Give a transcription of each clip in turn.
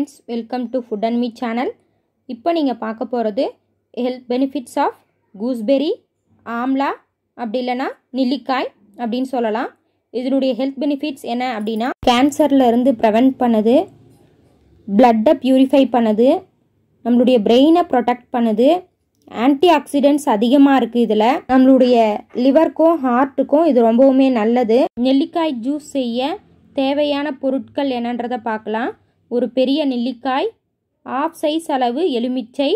friends welcome to food and me channel இப்போ நீங்கள் பார்க்க போகிறது health benefits of gooseberry amla அப்படி இல்லைன்னா நெல்லிக்காய் அப்படின்னு சொல்லலாம் இதனுடைய ஹெல்த் பெனிஃபிட்ஸ் என்ன அப்படின்னா கேன்சரில் இருந்து ப்ரிவெண்ட் பண்ணுது பிளட்டை ப்யூரிஃபை பண்ணுது நம்மளுடைய பிரெயினை ப்ரொடெக்ட் பண்ணுது ஆன்டி ஆக்சிடென்ட்ஸ் அதிகமாக இருக்குது இதில் நம்மளுடைய லிவருக்கும் ஹார்ட்டுக்கும் இது ரொம்பவுமே நல்லது நெல்லிக்காய் ஜூஸ் செய்ய தேவையான பொருட்கள் என்னன்றதை பார்க்கலாம் ஒரு பெரிய நெல்லிக்காய் ஆஃப் சைஸ் அளவு எலுமிச்சை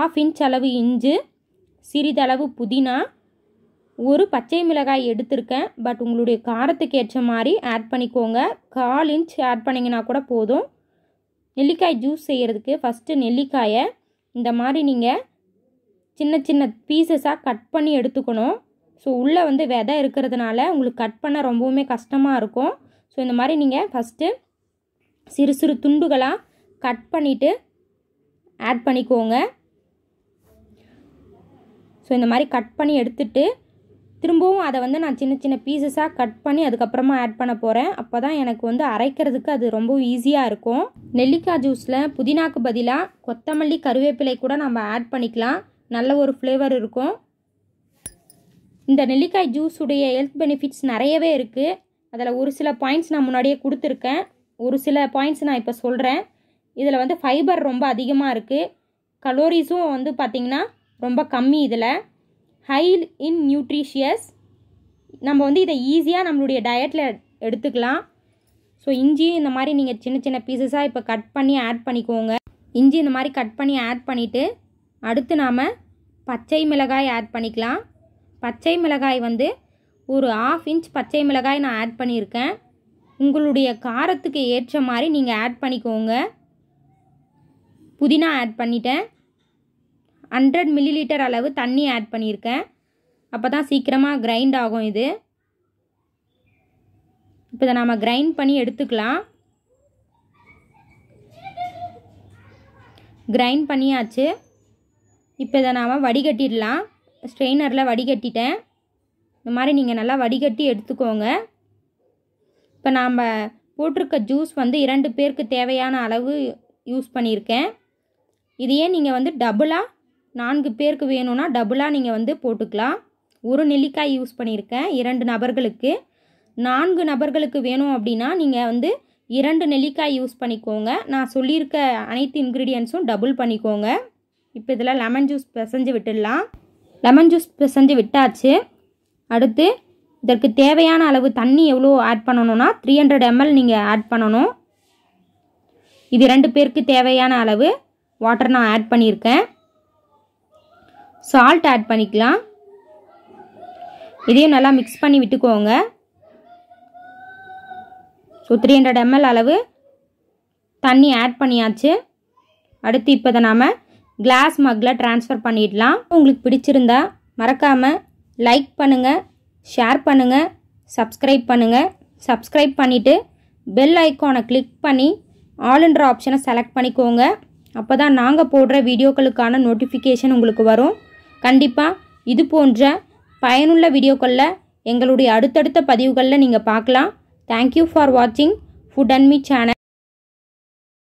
ஆஃப் இன்ச் அளவு இஞ்சி சிறிதளவு புதினா ஒரு பச்சை மிளகாய் எடுத்திருக்கேன் பட் உங்களுடைய காரத்துக்கு ஏற்ற மாதிரி ஆட் பண்ணிக்கோங்க கால் இன்ச் ஆட் பண்ணிங்கன்னா கூட போதும் நெல்லிக்காய் ஜூஸ் செய்கிறதுக்கு ஃபஸ்ட்டு நெல்லிக்காயை இந்த மாதிரி நீங்கள் சின்ன சின்ன பீசஸாக கட் பண்ணி எடுத்துக்கணும் ஸோ உள்ளே வந்து விதை இருக்கிறதுனால உங்களுக்கு கட் பண்ண ரொம்பவுமே கஷ்டமாக இருக்கும் ஸோ இந்த மாதிரி நீங்கள் ஃபஸ்ட்டு சிறு சிறு துண்டுகளாக கட் பண்ணிவிட்டு ஆட் பண்ணிக்கோங்க ஸோ இந்த மாதிரி கட் பண்ணி எடுத்துட்டு திரும்பவும் அதை வந்து நான் சின்ன சின்ன பீசஸாக கட் பண்ணி அதுக்கப்புறமா ஆட் பண்ண போகிறேன் அப்போ தான் எனக்கு வந்து அரைக்கிறதுக்கு அது ரொம்ப ஈஸியாக இருக்கும் நெல்லிக்காய் ஜூஸில் புதினாக்கு பதிலாக கொத்தமல்லி கருவேப்பிலை கூட நம்ம ஆட் பண்ணிக்கலாம் நல்ல ஒரு ஃப்ளேவர் இருக்கும் இந்த நெல்லிக்காய் ஜூஸுடைய ஹெல்த் பெனிஃபிட்ஸ் நிறையவே இருக்குது அதில் ஒரு சில பாயிண்ட்ஸ் நான் முன்னாடியே கொடுத்துருக்கேன் ஒரு சில பாயிண்ட்ஸ் நான் இப்போ சொல்கிறேன் இதில் வந்து ஃபைபர் ரொம்ப அதிகமாக இருக்குது கலோரிஸும் வந்து பார்த்திங்கன்னா ரொம்ப கம்மி இதில் ஹை இன் நியூட்ரிஷியஸ் நம்ம வந்து இதை ஈஸியாக நம்மளுடைய டயட்டில் எடுத்துக்கலாம் ஸோ இஞ்சி இந்த மாதிரி நீங்கள் சின்ன சின்ன பீசஸாக இப்போ கட் பண்ணி ஆட் பண்ணிக்கோங்க இஞ்சி இந்த மாதிரி கட் பண்ணி ஆட் பண்ணிவிட்டு அடுத்து நாம் பச்சை மிளகாய் ஆட் பண்ணிக்கலாம் பச்சை மிளகாய் வந்து ஒரு ஆஃப் இன்ச் பச்சை மிளகாய் நான் ஆட் பண்ணியிருக்கேன் உங்களுடைய காரத்துக்கு ஏற்ற மாதிரி நீங்கள் ஆட் பண்ணிக்கோங்க புதினா ஆட் பண்ணிட்டேன் ஹண்ட்ரட் மில்லிலிட்டர் அளவு தண்ணி ஆட் பண்ணியிருக்கேன் அப்போ தான் சீக்கிரமாக கிரைண்ட் ஆகும் இது இப்போ இதை நாம் கிரைண்ட் பண்ணி எடுத்துக்கலாம் கிரைண்ட் பண்ணியாச்சு இப்போ இதை நாம் வடிகட்டிடலாம் ஸ்ட்ரெயினரில் வடிகட்டிட்டேன் இந்த மாதிரி நீங்கள் நல்லா வடிகட்டி எடுத்துக்கோங்க இப்போ நாம் போட்டிருக்க ஜூஸ் வந்து இரண்டு பேருக்கு தேவையான அளவு யூஸ் பண்ணியிருக்கேன் இதையே நீங்கள் வந்து டபுளாக நான்கு பேருக்கு வேணும்னா டபுளாக நீங்கள் வந்து போட்டுக்கலாம் ஒரு நெல்லிக்காய் யூஸ் பண்ணியிருக்கேன் இரண்டு நபர்களுக்கு நான்கு நபர்களுக்கு வேணும் அப்படின்னா நீங்கள் வந்து இரண்டு நெல்லிக்காய் யூஸ் பண்ணிக்கோங்க நான் சொல்லியிருக்க அனைத்து இன்க்ரீடியன்ஸும் டபுள் பண்ணிக்கோங்க இப்போ இதில் லெமன் ஜூஸ் பிசைஞ்சு விட்டுடலாம் லெமன் ஜூஸ் பிசைஞ்சு விட்டாச்சு அடுத்து இதற்கு தேவையான அளவு தண்ணி எவ்வளோ ஆட் பண்ணணும்னா த்ரீ ஹண்ட்ரட் எம்எல் நீங்கள் ஆட் பண்ணணும் இது ரெண்டு பேருக்கு தேவையான அளவு வாட்டர் நான் ஆட் பண்ணியிருக்கேன் சால்ட் ஆட் பண்ணிக்கலாம் இதையும் நல்லா மிக்ஸ் பண்ணி விட்டுக்கோங்க ஸோ த்ரீ ஹண்ட்ரட் எம்எல் அளவு தண்ணி ஆட் பண்ணியாச்சு அடுத்து இப்போ நாம் கிளாஸ் மக்கில் ட்ரான்ஸ்ஃபர் பண்ணிடலாம் உங்களுக்கு பிடிச்சிருந்தா மறக்காமல் லைக் பண்ணுங்கள் ஷேர் பண்ணுங்கள் சப்ஸ்கிரைப் பண்ணுங்கள் சப்ஸ்கிரைப் பண்ணிவிட்டு பெல் ஐக்கானை கிளிக் பண்ணி ஆளுன்ற ஆப்ஷனை செலக்ட் பண்ணிக்கோங்க அப்போ தான் நாங்கள் போடுற வீடியோக்களுக்கான நோட்டிஃபிகேஷன் உங்களுக்கு வரும் கண்டிப்பாக இது போன்ற பயனுள்ள வீடியோக்களில் எங்களுடைய அடுத்தடுத்த பதிவுகளில் நீங்கள் பார்க்கலாம் தேங்க்யூ ஃபார் வாட்சிங் ஃபுட் அண்ட் மீ சேனல்